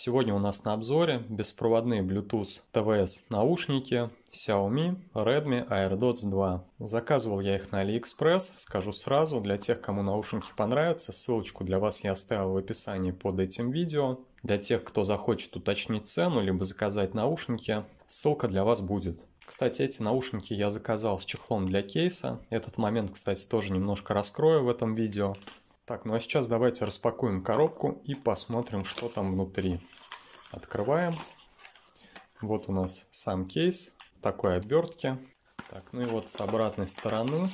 Сегодня у нас на обзоре беспроводные Bluetooth TWS наушники Xiaomi Redmi AirDots 2. Заказывал я их на AliExpress, скажу сразу, для тех, кому наушники понравятся, ссылочку для вас я оставил в описании под этим видео. Для тех, кто захочет уточнить цену, либо заказать наушники, ссылка для вас будет. Кстати, эти наушники я заказал с чехлом для кейса. Этот момент, кстати, тоже немножко раскрою в этом видео. Так, ну а сейчас давайте распакуем коробку и посмотрим, что там внутри. Открываем. Вот у нас сам кейс в такой обертке. Так, ну и вот с обратной стороны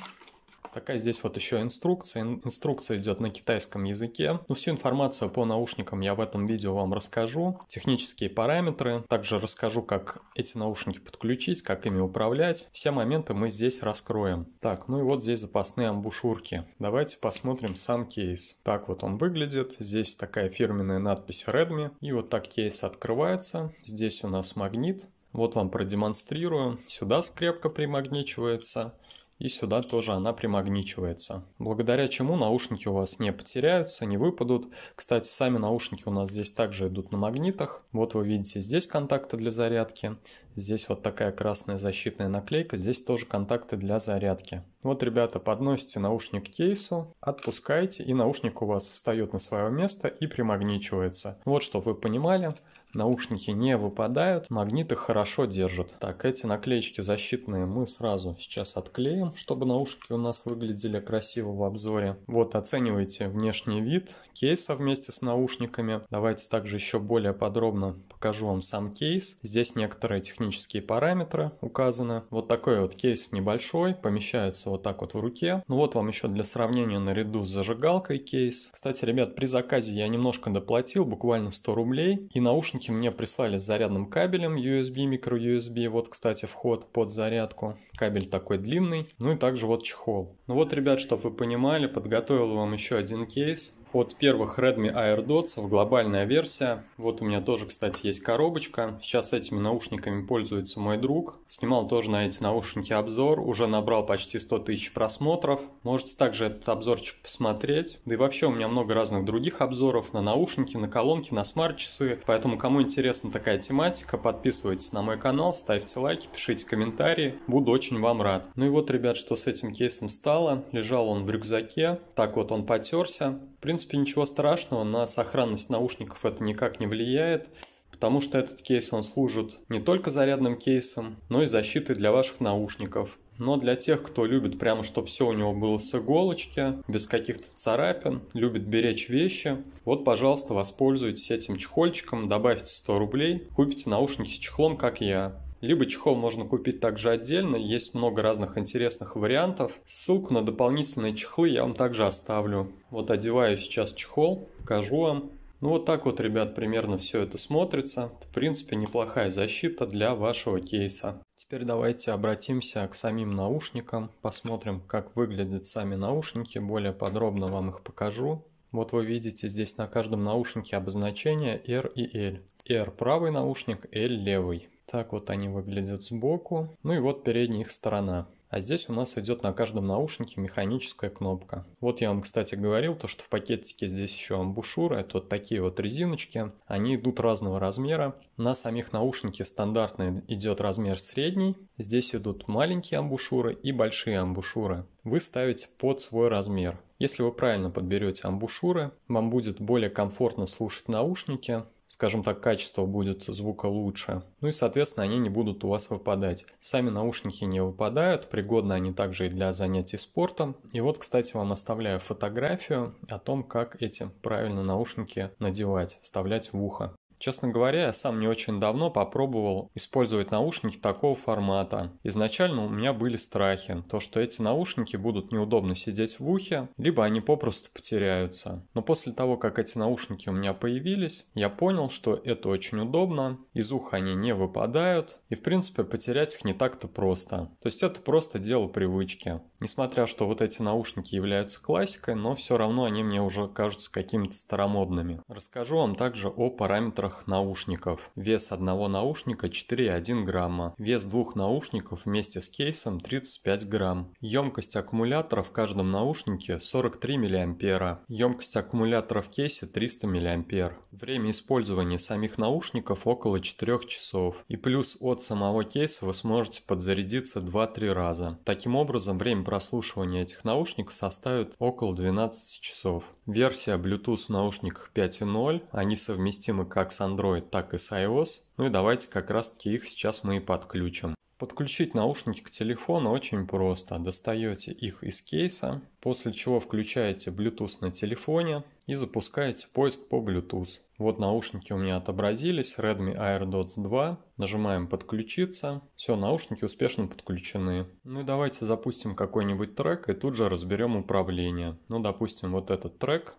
такая здесь вот еще инструкция. Инструкция идет на китайском языке. Но ну, всю информацию по наушникам я в этом видео вам расскажу. Технические параметры. Также расскажу, как эти наушники подключить, как ими управлять. Все моменты мы здесь раскроем. Так, ну и вот здесь запасные амбушюрки. Давайте посмотрим сам кейс. Так вот он выглядит. Здесь такая фирменная надпись Redmi. И вот так кейс открывается. Здесь у нас магнит. Вот вам продемонстрирую. Сюда скрепка примагничивается и сюда тоже она примагничивается. Благодаря чему наушники у вас не потеряются, не выпадут. Кстати, сами наушники у нас здесь также идут на магнитах. Вот вы видите здесь контакты для зарядки, здесь вот такая красная защитная наклейка, здесь тоже контакты для зарядки. Вот, ребята, подносите наушник к кейсу, отпускаете, и наушник у вас встает на свое место и примагничивается. Вот, чтобы вы понимали, наушники не выпадают, магниты хорошо держат. Так, эти наклеечки защитные мы сразу сейчас отклеим, чтобы наушники у нас выглядели красиво в обзоре. Вот, оценивайте внешний вид кейса вместе с наушниками. Давайте также еще более подробно покажу вам сам кейс. Здесь некоторые технические параметры указаны. Вот такой вот кейс небольшой, помещается вот так вот в руке. Ну вот вам еще для сравнения наряду с зажигалкой кейс. Кстати, ребят, при заказе я немножко доплатил, буквально 100 рублей. И наушники мне прислали с зарядным кабелем USB, micro USB. Вот, кстати, вход под зарядку. Кабель такой длинный. Ну и также вот чехол. Ну вот, ребят, чтобы вы понимали, подготовил вам еще один кейс. От первых Redmi AirDots в глобальная версия. Вот у меня тоже, кстати, есть коробочка. Сейчас этими наушниками пользуется мой друг. Снимал тоже на эти наушники обзор. Уже набрал почти 100 тысяч просмотров. Можете также этот обзорчик посмотреть. Да и вообще у меня много разных других обзоров на наушники, на колонки, на смарт-часы. Поэтому, кому интересна такая тематика, подписывайтесь на мой канал, ставьте лайки, пишите комментарии. Буду очень очень вам рад. Ну и вот, ребят, что с этим кейсом стало. Лежал он в рюкзаке, так вот он потерся. В принципе, ничего страшного, на сохранность наушников это никак не влияет потому что этот кейс он служит не только зарядным кейсом, но и защитой для ваших наушников. Но для тех, кто любит прямо, чтобы все у него было с иголочки, без каких-то царапин, любит беречь вещи, вот, пожалуйста, воспользуйтесь этим чехольчиком, добавьте 100 рублей, купите наушники с чехлом, как я. Либо чехол можно купить также отдельно, есть много разных интересных вариантов. Ссылку на дополнительные чехлы я вам также оставлю. Вот одеваю сейчас чехол, покажу вам. Ну вот так вот, ребят, примерно все это смотрится. Это, в принципе, неплохая защита для вашего кейса. Теперь давайте обратимся к самим наушникам, посмотрим, как выглядят сами наушники, более подробно вам их покажу. Вот вы видите здесь на каждом наушнике обозначение R и L. R правый наушник, L левый. Так вот они выглядят сбоку. Ну и вот передняя их сторона. А здесь у нас идет на каждом наушнике механическая кнопка. Вот я вам, кстати, говорил, то, что в пакетике здесь еще амбушюры, это вот такие вот резиночки. Они идут разного размера. На самих наушнике стандартный идет размер средний. Здесь идут маленькие амбушюры и большие амбушюры. Вы ставите под свой размер. Если вы правильно подберете амбушюры, вам будет более комфортно слушать наушники, скажем так, качество будет звука лучше. Ну и, соответственно, они не будут у вас выпадать. Сами наушники не выпадают, пригодны они также и для занятий спортом. И вот, кстати, вам оставляю фотографию о том, как эти правильно наушники надевать, вставлять в ухо. Честно говоря, я сам не очень давно попробовал использовать наушники такого формата. Изначально у меня были страхи, то что эти наушники будут неудобно сидеть в ухе, либо они попросту потеряются. Но после того, как эти наушники у меня появились, я понял, что это очень удобно, из уха они не выпадают, и в принципе потерять их не так-то просто. То есть это просто дело привычки. Несмотря что вот эти наушники являются классикой, но все равно они мне уже кажутся какими-то старомодными. Расскажу вам также о параметрах наушников. Вес одного наушника 4,1 грамма. Вес двух наушников вместе с кейсом 35 грамм. Емкость аккумулятора в каждом наушнике 43 миллиампера. Емкость аккумулятора в кейсе 300 миллиампер. Время использования самих наушников около 4 часов. И плюс от самого кейса вы сможете подзарядиться 2-3 раза. Таким образом, время прослушивания этих наушников составит около 12 часов. Версия Bluetooth в наушниках 5.0, они совместимы как с Android, так и с iOS. Ну и давайте как раз таки их сейчас мы и подключим. Подключить наушники к телефону очень просто. Достаете их из кейса, после чего включаете Bluetooth на телефоне и запускаете поиск по Bluetooth. Вот наушники у меня отобразились, Redmi AirDots 2. Нажимаем «Подключиться». Все, наушники успешно подключены. Ну и давайте запустим какой-нибудь трек и тут же разберем управление. Ну, допустим, вот этот трек.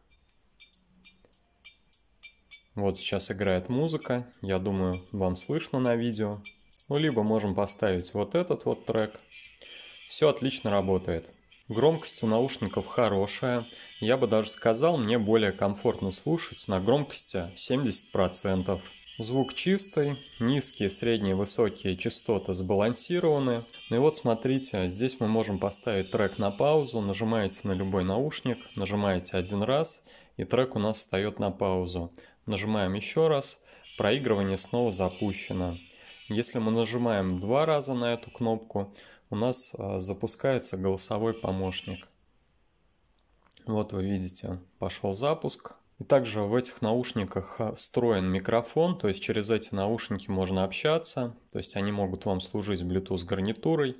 Вот сейчас играет музыка. Я думаю, вам слышно на видео. Ну, либо можем поставить вот этот вот трек. Все отлично работает. Громкость у наушников хорошая. Я бы даже сказал, мне более комфортно слушать на громкости 70%. Звук чистый, низкие, средние, высокие частоты сбалансированы. Ну и вот смотрите, здесь мы можем поставить трек на паузу, нажимаете на любой наушник, нажимаете один раз, и трек у нас встает на паузу. Нажимаем еще раз, проигрывание снова запущено. Если мы нажимаем два раза на эту кнопку, у нас а, запускается голосовой помощник. Вот вы видите, пошел запуск. И также в этих наушниках а, встроен микрофон, то есть через эти наушники можно общаться, то есть они могут вам служить Bluetooth гарнитурой.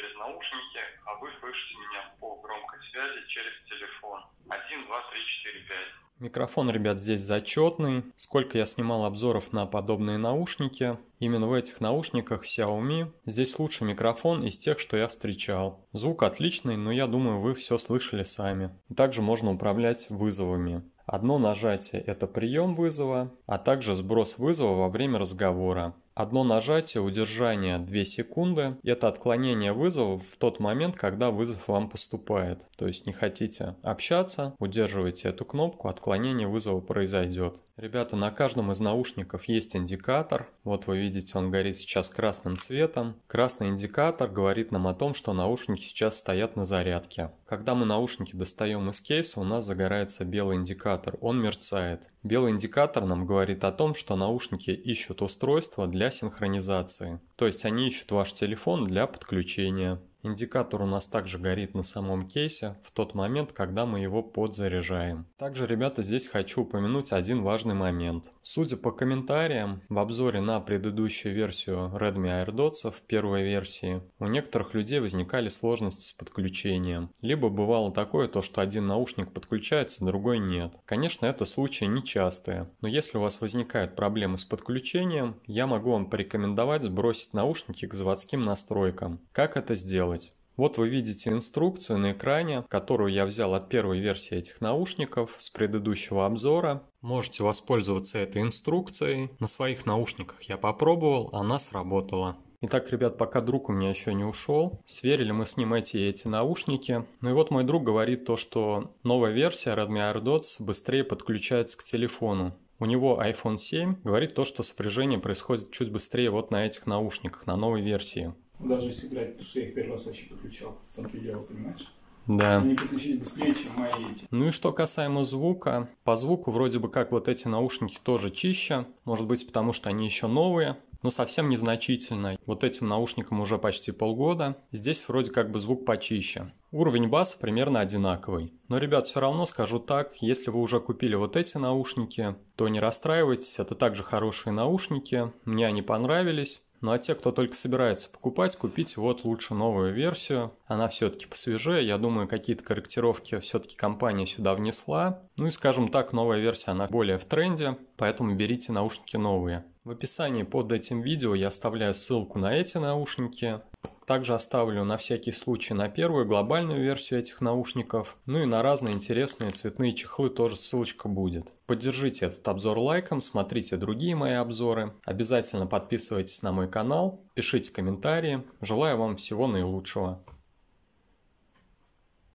через наушники, а вы слышите меня по громкой связи через телефон. 1, 2, 3, 4, 5. Микрофон, ребят, здесь зачетный. Сколько я снимал обзоров на подобные наушники. Именно в этих наушниках Xiaomi. Здесь лучший микрофон из тех, что я встречал. Звук отличный, но я думаю, вы все слышали сами. Также можно управлять вызовами. Одно нажатие – это прием вызова, а также сброс вызова во время разговора. Одно нажатие удержание 2 секунды – это отклонение вызова в тот момент, когда вызов вам поступает. То есть не хотите общаться, удерживайте эту кнопку, отклонение вызова произойдет. Ребята, на каждом из наушников есть индикатор. Вот вы видите, он горит сейчас красным цветом. Красный индикатор говорит нам о том, что наушники сейчас стоят на зарядке. Когда мы наушники достаем из кейса, у нас загорается белый индикатор, он мерцает. Белый индикатор нам говорит о том, что наушники ищут устройство для для синхронизации. То есть они ищут ваш телефон для подключения. Индикатор у нас также горит на самом кейсе в тот момент, когда мы его подзаряжаем. Также, ребята, здесь хочу упомянуть один важный момент. Судя по комментариям, в обзоре на предыдущую версию Redmi AirDots в первой версии, у некоторых людей возникали сложности с подключением. Либо бывало такое, то что один наушник подключается, другой нет. Конечно, это случаи нечастые, но если у вас возникают проблемы с подключением, я могу вам порекомендовать сбросить наушники к заводским настройкам. Как это сделать? делать. Вот вы видите инструкцию на экране, которую я взял от первой версии этих наушников с предыдущего обзора. Можете воспользоваться этой инструкцией. На своих наушниках я попробовал, она сработала. Итак, ребят, пока друг у меня еще не ушел, сверили мы с ним эти и эти наушники. Ну и вот мой друг говорит то, что новая версия Redmi AirDots быстрее подключается к телефону. У него iPhone 7 говорит то, что сопряжение происходит чуть быстрее вот на этих наушниках, на новой версии даже если играть, потому что я их первый раз вообще подключал, там том дело, понимаешь? Да. Они подключились быстрее, чем мои эти. Ну и что касаемо звука, по звуку вроде бы как вот эти наушники тоже чище, может быть потому что они еще новые, но совсем незначительно. Вот этим наушникам уже почти полгода, здесь вроде как бы звук почище. Уровень баса примерно одинаковый. Но, ребят, все равно скажу так, если вы уже купили вот эти наушники, то не расстраивайтесь, это также хорошие наушники, мне они понравились. Ну а те, кто только собирается покупать, купить вот лучше новую версию. Она все-таки посвежее, я думаю, какие-то корректировки все-таки компания сюда внесла. Ну и, скажем так, новая версия, она более в тренде, поэтому берите наушники новые. В описании под этим видео я оставляю ссылку на эти наушники, также оставлю на всякий случай на первую глобальную версию этих наушников, ну и на разные интересные цветные чехлы тоже ссылочка будет. Поддержите этот обзор лайком, смотрите другие мои обзоры, обязательно подписывайтесь на мой канал, пишите комментарии, желаю вам всего наилучшего.